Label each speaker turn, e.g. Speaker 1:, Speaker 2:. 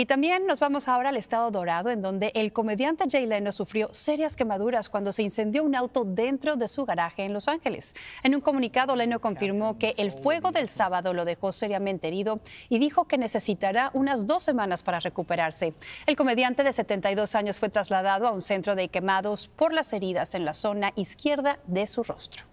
Speaker 1: Y también nos vamos ahora al estado dorado, en donde el comediante Jay Leno sufrió serias quemaduras cuando se incendió un auto dentro de su garaje en Los Ángeles. En un comunicado, Leno confirmó que el fuego del sábado lo dejó seriamente herido y dijo que necesitará unas dos semanas para recuperarse. El comediante de 72 años fue trasladado a un centro de quemados por las heridas en la zona izquierda de su rostro.